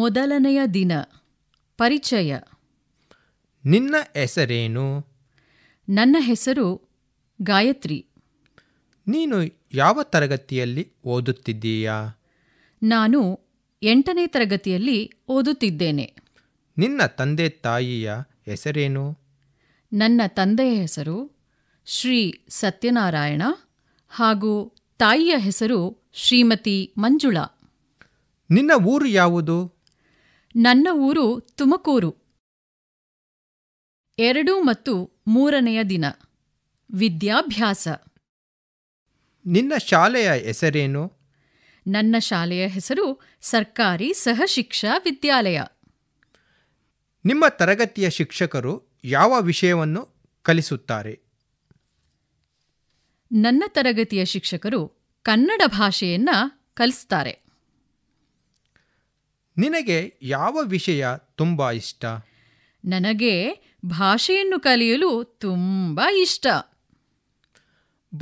ಮೊದಲನೆಯ ದಿನ ಪರಿಚಯ ನಿನ್ನ ಹೆಸರೇನು ನನ್ನ ಹೆಸರು ಗಾಯತ್ರಿ ನೀನು ಯಾವ ತರಗತಿಯಲ್ಲಿ ಓದುತ್ತಿದ್ದೀಯಾ ನಾನು ಎಂಟನೇ ತರಗತಿಯಲ್ಲಿ ಓದುತ್ತಿದ್ದೇನೆ ನಿನ್ನ ತಂದೆ ತಾಯಿಯ ಹೆಸರೇನು ನನ್ನ ತಂದೆಯ ಹೆಸರು ಶ್ರೀ ಸತ್ಯನಾರಾಯಣ ಹಾಗೂ ತಾಯಿಯ ಹೆಸರು ಶ್ರೀಮತಿ ಮಂಜುಳಾ ನಿನ್ನ ಊರು ಯಾವುದು ನನ್ನ ಊರು ತುಮಕೂರು ಎರಡು ಮತ್ತು ಮೂರನೆಯ ದಿನ ವಿದ್ಯಾಭ್ಯಾಸ ನಿನ್ನ ಶಾಲೆಯ ಹೆಸರೇನು ನನ್ನ ಶಾಲೆಯ ಹೆಸರು ಸರ್ಕಾರಿ ಸಹಶಿಕ್ಷಾ ವಿದ್ಯಾಲಯ ನಿಮ್ಮ ತರಗತಿಯ ಶಿಕ್ಷಕರು ಯಾವ ವಿಷಯವನ್ನು ಕಲಿಸುತ್ತಾರೆ ನನ್ನ ತರಗತಿಯ ಶಿಕ್ಷಕರು ಕನ್ನಡ ಭಾಷೆಯನ್ನ ಕಲಿಸ್ತಾರೆ ನಿನಗೆ ಯಾವ ವಿಷಯ ತುಂಬ ಇಷ್ಟ ನನಗೆ ಭಾಷೆಯನ್ನು ಕಲಿಯಲು ತುಂಬ ಇಷ್ಟ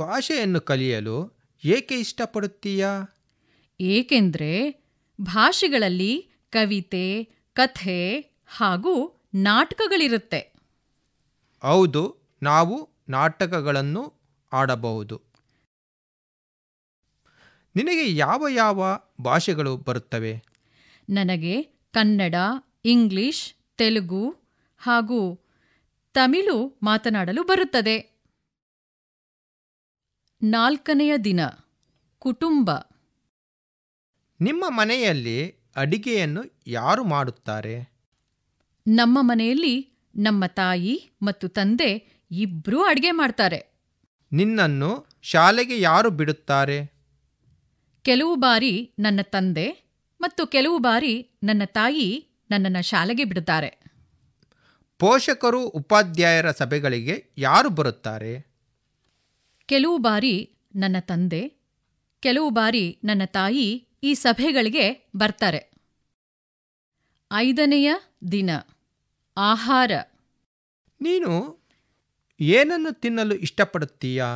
ಭಾಷೆಯನ್ನು ಕಲಿಯಲು ಏಕೆ ಇಷ್ಟಪಡುತ್ತೀಯಾ ಏಕೆಂದರೆ ಭಾಷೆಗಳಲ್ಲಿ ಕವಿತೆ ಕಥೆ ಹಾಗೂ ನಾಟಕಗಳಿರುತ್ತೆ ಹೌದು ನಾವು ನಾಟಕಗಳನ್ನು ಆಡಬಹುದು ನಿನಗೆ ಯಾವ ಯಾವ ಭಾಷೆಗಳು ಬರುತ್ತವೆ ನನಗೆ ಕನ್ನಡ ಇಂಗ್ಲಿಷ್ ತೆಲುಗು ಹಾಗೂ ತಮಿಳು ಮಾತನಾಡಲು ಬರುತ್ತದೆ ನಾಲ್ಕನೆಯ ದಿನ ಕುಟುಂಬ ನಿಮ್ಮ ಮನೆಯಲ್ಲಿ ಅಡಿಗೆಯನ್ನು ಯಾರು ಮಾಡುತ್ತಾರೆ ನಮ್ಮ ಮನೆಯಲ್ಲಿ ನಮ್ಮ ತಾಯಿ ಮತ್ತು ತಂದೆ ಇಬ್ಬರೂ ಅಡಿಗೆ ಮಾಡ್ತಾರೆ ನಿನ್ನನ್ನು ಶಾಲೆಗೆ ಯಾರು ಬಿಡುತ್ತಾರೆ ಕೆಲವು ಬಾರಿ ನನ್ನ ತಂದೆ ಮತ್ತು ಕೆಲವು ಬಾರಿ ನನ್ನ ತಾಯಿ ನನ್ನನ್ನು ಶಾಲೆಗೆ ಬಿಡುತ್ತಾರೆ ಪೋಷಕರು ಉಪಾಧ್ಯಾಯರ ಸಭೆಗಳಿಗೆ ಯಾರು ಬರುತ್ತಾರೆ ಕೆಲವು ಬಾರಿ ನನ್ನ ತಂದೆ ಕೆಲವು ಬಾರಿ ನನ್ನ ತಾಯಿ ಈ ಸಭೆಗಳಿಗೆ ಬರ್ತಾರೆ ಐದನೆಯ ದಿನ ಆಹಾರ ನೀನು ಏನನ್ನು ತಿನ್ನಲು ಇಷ್ಟಪಡುತ್ತೀಯಾ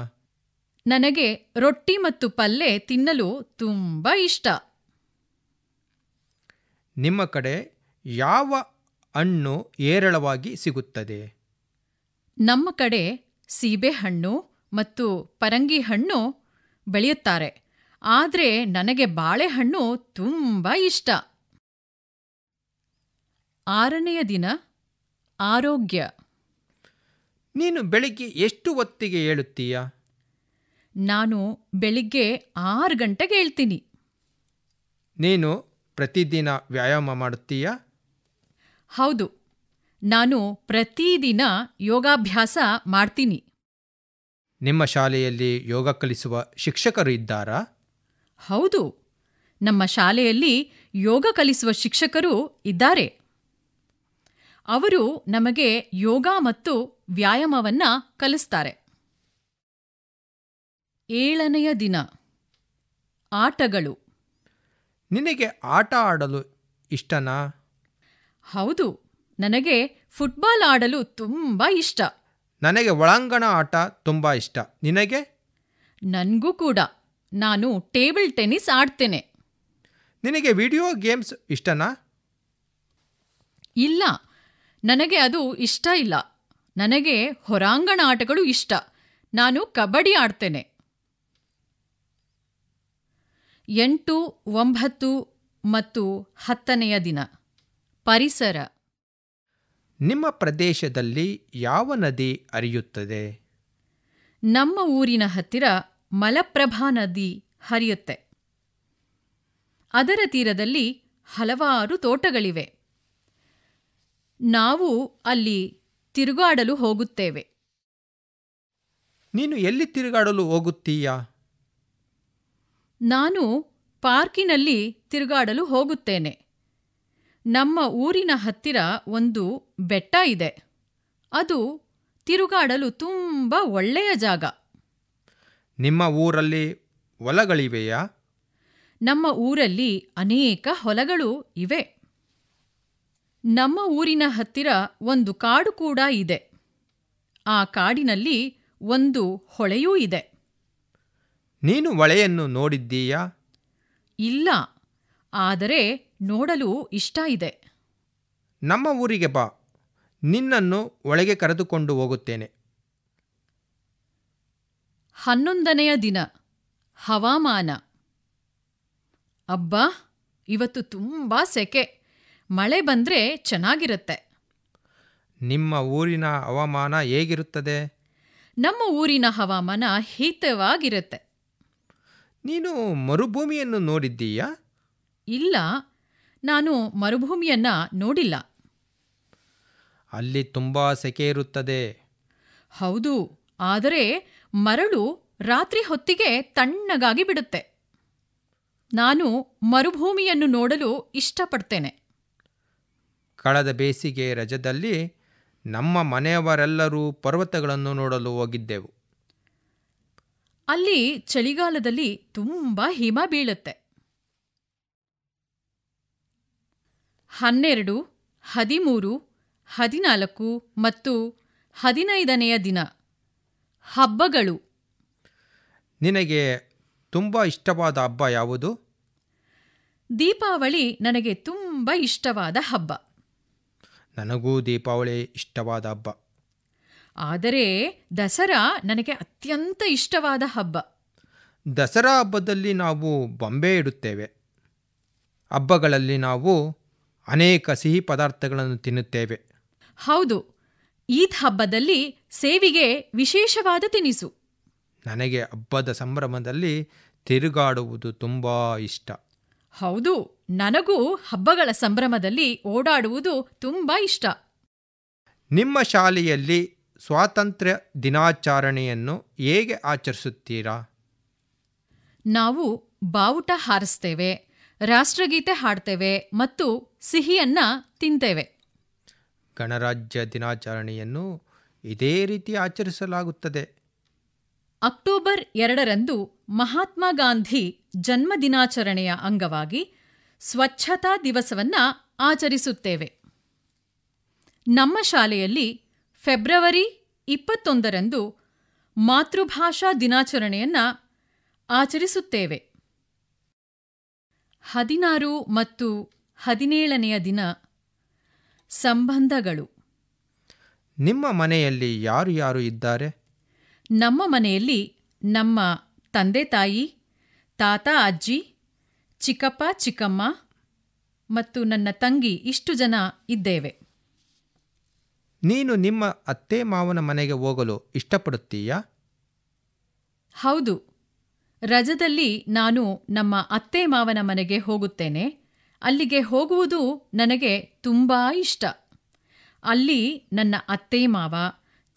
ನನಗೆ ರೊಟ್ಟಿ ಮತ್ತು ಪಲ್ಲೆ ತಿನ್ನಲು ತುಂಬ ಇಷ್ಟ ನಿಮ್ಮ ಕಡೆ ಯಾವ ಹಣ್ಣು ಏರಳವಾಗಿ ಸಿಗುತ್ತದೆ ನಮ್ಮ ಕಡೆ ಸೀಬೆಹಣ್ಣು ಮತ್ತು ಪರಂಗಿ ಹಣ್ಣು ಬೆಳೆಯುತ್ತಾರೆ ಆದರೆ ನನಗೆ ಬಾಳೆಹಣ್ಣು ತುಂಬ ಇಷ್ಟ ಆರನೆಯ ದಿನ ಆರೋಗ್ಯ ನೀನು ಬೆಳಿಗ್ಗೆ ಎಷ್ಟು ಹೊತ್ತಿಗೆ ಹೇಳುತ್ತೀಯ ನಾನು ಬೆಳಿಗ್ಗೆ ಆರು ಗಂಟೆಗೆ ಹೇಳ್ತೀನಿ ನೀನು ಪ್ರತಿದಿನ ವ್ಯಾಯಾಮ ಮಾಡುತ್ತೀಯ ಹೌದು ನಾನು ಪ್ರತಿದಿನ ಯೋಗಾಭ್ಯಾಸ ಮಾಡ್ತೀನಿ ನಿಮ್ಮ ಶಾಲೆಯಲ್ಲಿ ಯೋಗ ಕಲಿಸುವ ಶಿಕ್ಷಕರು ಇದ್ದಾರಾ ಹೌದು ನಮ್ಮ ಶಾಲೆಯಲ್ಲಿ ಯೋಗ ಕಲಿಸುವ ಶಿಕ್ಷಕರು ಇದ್ದಾರೆ ಅವರು ನಮಗೆ ಯೋಗ ಮತ್ತು ವ್ಯಾಯಾಮವನ್ನು ಕಲಿಸ್ತಾರೆ ಏಳನೆಯ ದಿನ ಆಟಗಳು ನಿನಗೆ ಆಟ ಆಡಲು ಇಷ್ಟನಾ ಹೌದು ನನಗೆ ಫುಟ್ಬಾಲ್ ಆಡಲು ತುಂಬ ಇಷ್ಟ ನನಗೆ ಒಳಾಂಗಣ ಆಟ ತುಂಬ ಇಷ್ಟ ನಿನಗೆ ನನಗೂ ಕೂಡ ನಾನು ಟೇಬಲ್ ಟೆನ್ನಿಸ್ ಆಡ್ತೇನೆ ನಿನಗೆ ವಿಡಿಯೋ ಗೇಮ್ಸ್ ಇಷ್ಟನಾ ಇಲ್ಲ ನನಗೆ ಅದು ಇಷ್ಟ ಇಲ್ಲ ನನಗೆ ಹೊರಾಂಗಣ ಆಟಗಳು ಇಷ್ಟ ನಾನು ಕಬಡ್ಡಿ ಆಡ್ತೇನೆ ಎಂಟು ಒಂಬತ್ತು ಮತ್ತು ಹತ್ತನೆಯ ದಿನ ಪರಿಸರ ನಿಮ್ಮ ಪ್ರದೇಶದಲ್ಲಿ ಯಾವ ನದಿ ಹರಿಯುತ್ತದೆ ನಮ್ಮ ಊರಿನ ಹತ್ತಿರ ಮಲಪ್ರಭಾ ನದಿ ಹರಿಯುತ್ತೆ ಅದರ ತೀರದಲ್ಲಿ ಹಲವಾರು ತೋಟಗಳಿವೆ ನಾವು ಅಲ್ಲಿ ತಿರುಗಾಡಲು ಹೋಗುತ್ತೇವೆ ನೀನು ಎಲ್ಲಿ ತಿರುಗಾಡಲು ಹೋಗುತ್ತೀಯಾ ನಾನು ಪಾರ್ಕಿನಲ್ಲಿ ತಿರುಗಾಡಲು ಹೋಗುತ್ತೇನೆ ನಮ್ಮ ಊರಿನ ಹತ್ತಿರ ಒಂದು ಬೆಟ್ಟ ಇದೆ ಅದು ತಿರುಗಾಡಲು ತುಂಬ ಒಳ್ಳೆಯ ಜಾಗ ನಿಮ್ಮ ಊರಲ್ಲಿ ಹೊಲಗಳಿವೆಯಾ ನಮ್ಮ ಊರಲ್ಲಿ ಅನೇಕ ಹೊಲಗಳು ಇವೆ ನಮ್ಮ ಊರಿನ ಹತ್ತಿರ ಒಂದು ಕಾಡು ಕೂಡ ಇದೆ ಆ ಕಾಡಿನಲ್ಲಿ ಒಂದು ಹೊಳೆಯೂ ಇದೆ ನೀನು ಒಳೆಯನ್ನು ನೋಡಿದ್ದೀಯಾ ಇಲ್ಲ ಆದರೆ ನೋಡಲು ಇಷ್ಟ ಇದೆ ನಮ್ಮ ಊರಿಗೆ ಬಾ ನಿನ್ನನ್ನು ಒಳಗೆ ಕರೆದುಕೊಂಡು ಹೋಗುತ್ತೇನೆ ಹನ್ನೊಂದನೆಯ ದಿನ ಹವಾಮಾನ ಅಬ್ಬಾ ಇವತ್ತು ತುಂಬ ಸೆಕೆ ಮಳೆ ಬಂದರೆ ಚೆನ್ನಾಗಿರುತ್ತೆ ನಿಮ್ಮ ಊರಿನ ಹವಾಮಾನ ಹೇಗಿರುತ್ತದೆ ನಮ್ಮ ಊರಿನ ಹವಾಮಾನ ಹಿತವಾಗಿರುತ್ತೆ ನೀನು ಮರುಭೂಮಿಯನ್ನು ನೋಡಿದ್ದೀಯಾ ಇಲ್ಲ ನಾನು ಮರುಭೂಮಿಯನ್ನ ನೋಡಿಲ್ಲ ಅಲ್ಲಿ ತುಂಬಾ ಸೆಕೆ ಇರುತ್ತದೆ ಹೌದು ಆದರೆ ಮರಳು ರಾತ್ರಿ ಹೊತ್ತಿಗೆ ತಣ್ಣಗಾಗಿ ಬಿಡುತ್ತೆ ನಾನು ಮರುಭೂಮಿಯನ್ನು ನೋಡಲು ಇಷ್ಟಪಡ್ತೇನೆ ಕಳೆದ ಬೇಸಿಗೆ ರಜದಲ್ಲಿ ನಮ್ಮ ಮನೆಯವರೆಲ್ಲರೂ ಪರ್ವತಗಳನ್ನು ನೋಡಲು ಹೋಗಿದ್ದೆವು ಅಲ್ಲಿ ಚಳಿಗಾಲದಲ್ಲಿ ತುಂಬ ಹಿಮ ಬೀಳುತ್ತೆ ಹನ್ನೆರಡು ಹದಿಮೂರು ಹದಿನಾಲ್ಕು ಮತ್ತು ಹದಿನೈದನೆಯ ದಿನ ಹಬ್ಬಗಳು ನಿನಗೆ ತುಂಬ ಇಷ್ಟವಾದ ಹಬ್ಬ ಯಾವುದು ದೀಪಾವಳಿ ನನಗೆ ತುಂಬ ಇಷ್ಟವಾದ ಹಬ್ಬ ನನಗೂ ದೀಪಾವಳಿ ಇಷ್ಟವಾದ ಹಬ್ಬ ಆದರೆ ದಸರಾ ನನಗೆ ಅತ್ಯಂತ ಇಷ್ಟವಾದ ಹಬ್ಬ ದಸರಾ ಹಬ್ಬದಲ್ಲಿ ನಾವು ಬೊಂಬೆ ಇಡುತ್ತೇವೆ ಹಬ್ಬಗಳಲ್ಲಿ ನಾವು ಅನೇಕ ಸಿಹಿ ಪದಾರ್ಥಗಳನ್ನು ತಿನ್ನುತ್ತೇವೆ ಹೌದು ಈದ್ ಹಬ್ಬದಲ್ಲಿ ಸೇವಿಗೆ ವಿಶೇಷವಾದ ತಿನಿಸು ನನಗೆ ಹಬ್ಬದ ಸಂಭ್ರಮದಲ್ಲಿ ತಿರುಗಾಡುವುದು ತುಂಬ ಇಷ್ಟ ಹೌದು ನನಗೂ ಹಬ್ಬಗಳ ಸಂಭ್ರಮದಲ್ಲಿ ಓಡಾಡುವುದು ತುಂಬ ಇಷ್ಟ ನಿಮ್ಮ ಶಾಲೆಯಲ್ಲಿ ಸ್ವಾತಂತ್ರ್ಯ ದಿನಾಚರಣೆಯನ್ನು ಹೇಗೆ ಆಚರಿಸುತ್ತೀರಾ ನಾವು ಬಾವುಟ ಹಾರಿಸ್ತೇವೆ ರಾಷ್ಟ್ರಗೀತೆ ಹಾಡ್ತೇವೆ ಮತ್ತು ಸಿಹಿಯನ್ನ ತಿಂತೇವೆ ಗಣರಾಜ್ಯ ದಿನಾಚರಣೆಯನ್ನು ಇದೇ ರೀತಿ ಆಚರಿಸಲಾಗುತ್ತದೆ ಅಕ್ಟೋಬರ್ ಎರಡರಂದು ಮಹಾತ್ಮ ಗಾಂಧಿ ಜನ್ಮ ದಿನಾಚರಣೆಯ ಅಂಗವಾಗಿ ಸ್ವಚ್ಛತಾ ದಿವಸವನ್ನ ಆಚರಿಸುತ್ತೇವೆ ನಮ್ಮ ಶಾಲೆಯಲ್ಲಿ ಫೆಬ್ರವರಿ ಇಪ್ಪತ್ತೊಂದರಂದು ಮಾತೃಭಾಷಾ ದಿನಾಚರಣೆಯನ್ನು ಆಚರಿಸುತ್ತೇವೆ ಹದಿನಾರು ಮತ್ತು ಹದಿನೇಳನೆಯ ದಿನ ಸಂಬಂಧಗಳು ನಿಮ್ಮ ಮನೆಯಲ್ಲಿ ಯಾರು ಯಾರು ಇದ್ದಾರೆ ನಮ್ಮ ಮನೆಯಲ್ಲಿ ನಮ್ಮ ತಂದೆ ತಾಯಿ ತಾತ ಅಜ್ಜಿ ಚಿಕ್ಕಪ್ಪ ಚಿಕ್ಕಮ್ಮ ಮತ್ತು ನನ್ನ ತಂಗಿ ಇಷ್ಟು ಜನ ಇದ್ದೇವೆ ನೀನು ನಿಮ್ಮ ಅತ್ತೆ ಮಾವನ ಮನೆಗೆ ಹೋಗಲು ಇಷ್ಟಪಡುತ್ತೀಯಾ ಹೌದು ರಜದಲ್ಲಿ ನಾನು ನಮ್ಮ ಅತ್ತೆ ಮಾವನ ಮನೆಗೆ ಹೋಗುತ್ತೇನೆ ಅಲ್ಲಿಗೆ ಹೋಗುವುದು ನನಗೆ ತುಂಬ ಇಷ್ಟ ಅಲ್ಲಿ ನನ್ನ ಅತ್ತೆ ಮಾವ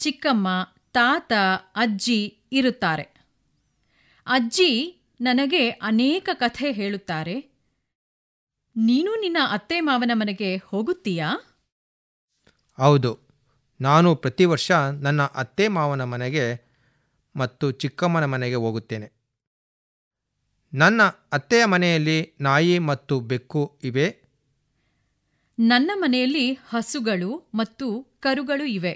ಚಿಕ್ಕಮ್ಮ ತಾತ ಅಜ್ಜಿ ಇರುತ್ತಾರೆ ಅಜ್ಜಿ ನನಗೆ ಅನೇಕ ಕಥೆ ಹೇಳುತ್ತಾರೆ ನೀನು ನಿನ್ನ ಅತ್ತೆ ಮಾವನ ಮನೆಗೆ ಹೋಗುತ್ತೀಯಾ ಹೌದು ನಾನು ಪ್ರತಿ ವರ್ಷ ನನ್ನ ಅತ್ತೆ ಮಾವನ ಮನೆಗೆ ಮತ್ತು ಚಿಕ್ಕಮ್ಮನ ಮನೆಗೆ ಹೋಗುತ್ತೇನೆ ನನ್ನ ಅತ್ತೆಯ ಮನೆಯಲ್ಲಿ ನಾಯಿ ಮತ್ತು ಬೆಕ್ಕು ಇವೆ ನನ್ನ ಮನೆಯಲ್ಲಿ ಹಸುಗಳು ಮತ್ತು ಕರುಗಳು ಇವೆ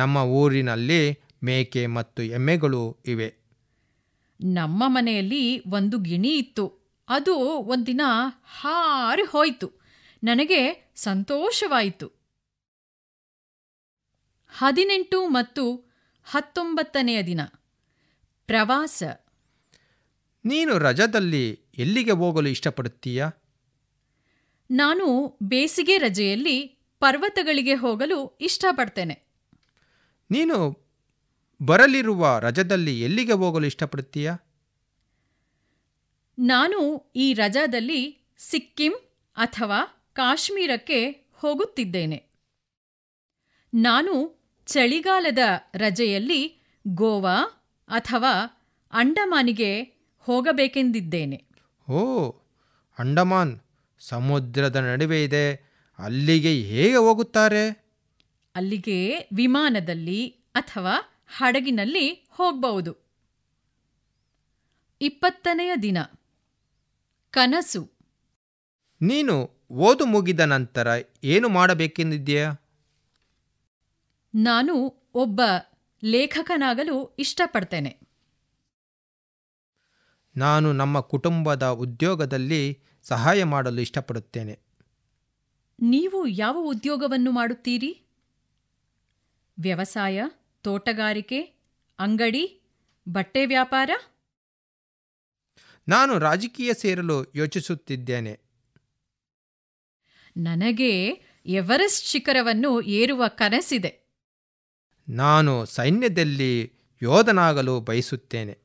ನಮ್ಮ ಊರಿನಲ್ಲಿ ಮೇಕೆ ಮತ್ತು ಎಮ್ಮೆಗಳು ಇವೆ ನಮ್ಮ ಮನೆಯಲ್ಲಿ ಒಂದು ಗಿಣಿ ಇತ್ತು ಅದು ಒಂದಿನ ಹಾರಿ ಹೋಯಿತು ನನಗೆ ಸಂತೋಷವಾಯಿತು ಹದಿನೆಂಟು ಮತ್ತು ಹತ್ತೊಂಬತ್ತನೆಯ ದಿನ ಪ್ರವಾಸ ನೀನು ರಜದಲ್ಲಿ ಎಲ್ಲಿಗೆ ಹೋಗಲು ಇಷ್ಟಪಡುತ್ತೀಯ ನಾನು ಬೇಸಿಗೆ ರಜೆಯಲ್ಲಿ ಪರ್ವತಗಳಿಗೆ ಹೋಗಲು ಇಷ್ಟಪಡ್ತೇನೆ ನೀನು ಬರಲಿರುವ ರಜದಲ್ಲಿ ಎಲ್ಲಿಗೆ ಹೋಗಲು ಇಷ್ಟಪಡುತ್ತೀಯ ನಾನು ಈ ರಜಾದಲ್ಲಿ ಸಿಕ್ಕಿಂ ಅಥವಾ ಕಾಶ್ಮೀರಕ್ಕೆ ಹೋಗುತ್ತಿದ್ದೇನೆ ನಾನು ಚಳಿಗಾಲದ ರಜೆಯಲ್ಲಿ ಗೋವಾ ಅಥವಾ ಅಂಡಮಾನಿಗೆ ಹೋಗಬೇಕೆಂದಿದ್ದೇನೆ ಓ ಅಂಡಮಾನ್ ಸಮುದ್ರದ ನಡುವೆ ಇದೆ ಅಲ್ಲಿಗೆ ಹೇಗೆ ಹೋಗುತ್ತಾರೆ ಅಲ್ಲಿಗೆ ವಿಮಾನದಲ್ಲಿ ಅಥವಾ ಹಡಗಿನಲ್ಲಿ ಹೋಗಬಹುದು ಇಪ್ಪತ್ತನೆಯ ದಿನ ಕನಸು ನೀನು ಓದು ಮುಗಿದ ನಂತರ ಏನು ಮಾಡಬೇಕೆಂದಿದ್ದೀಯಾ ನಾನು ಒಬ್ಬ ಲೇಖಕನಾಗಲು ಇಷ್ಟಪಡ್ತೇನೆ ನಾನು ನಮ್ಮ ಕುಟುಂಬದ ಉದ್ಯೋಗದಲ್ಲಿ ಸಹಾಯ ಮಾಡಲು ಇಷ್ಟಪಡುತ್ತೇನೆ ನೀವು ಯಾವ ಉದ್ಯೋಗವನ್ನು ಮಾಡುತ್ತೀರಿ ವ್ಯವಸಾಯ ತೋಟಗಾರಿಕೆ ಅಂಗಡಿ ಬಟ್ಟೆ ವ್ಯಾಪಾರ ನಾನು ರಾಜಕೀಯ ಸೇರಲು ಯೋಚಿಸುತ್ತಿದ್ದೇನೆ ನನಗೆ ಎವರೆಸ್ಟ್ ಶಿಖರವನ್ನು ಏರುವ ಕನಸಿದೆ ನಾನು ಸೈನ್ಯದಲ್ಲಿ ಯೋಧನಾಗಲು ಬಯಸುತ್ತೇನೆ